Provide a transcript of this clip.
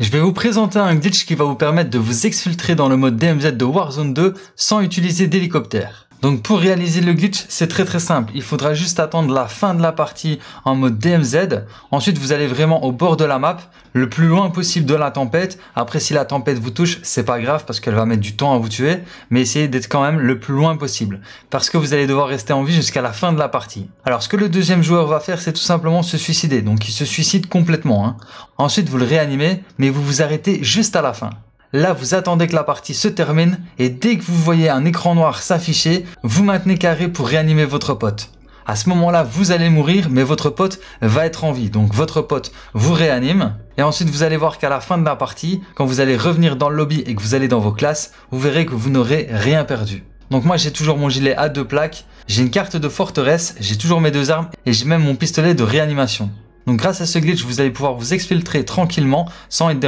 Je vais vous présenter un glitch qui va vous permettre de vous exfiltrer dans le mode DMZ de Warzone 2 sans utiliser d'hélicoptère. Donc pour réaliser le glitch, c'est très très simple. Il faudra juste attendre la fin de la partie en mode DMZ. Ensuite, vous allez vraiment au bord de la map, le plus loin possible de la tempête. Après, si la tempête vous touche, c'est pas grave parce qu'elle va mettre du temps à vous tuer, mais essayez d'être quand même le plus loin possible parce que vous allez devoir rester en vie jusqu'à la fin de la partie. Alors, ce que le deuxième joueur va faire, c'est tout simplement se suicider. Donc, il se suicide complètement. Hein. Ensuite, vous le réanimez, mais vous vous arrêtez juste à la fin. Là, vous attendez que la partie se termine et dès que vous voyez un écran noir s'afficher, vous maintenez carré pour réanimer votre pote. À ce moment-là, vous allez mourir, mais votre pote va être en vie. Donc votre pote vous réanime. Et ensuite, vous allez voir qu'à la fin de la partie, quand vous allez revenir dans le lobby et que vous allez dans vos classes, vous verrez que vous n'aurez rien perdu. Donc moi, j'ai toujours mon gilet à deux plaques, j'ai une carte de forteresse, j'ai toujours mes deux armes et j'ai même mon pistolet de réanimation. Donc grâce à ce glitch, vous allez pouvoir vous exfiltrer tranquillement sans être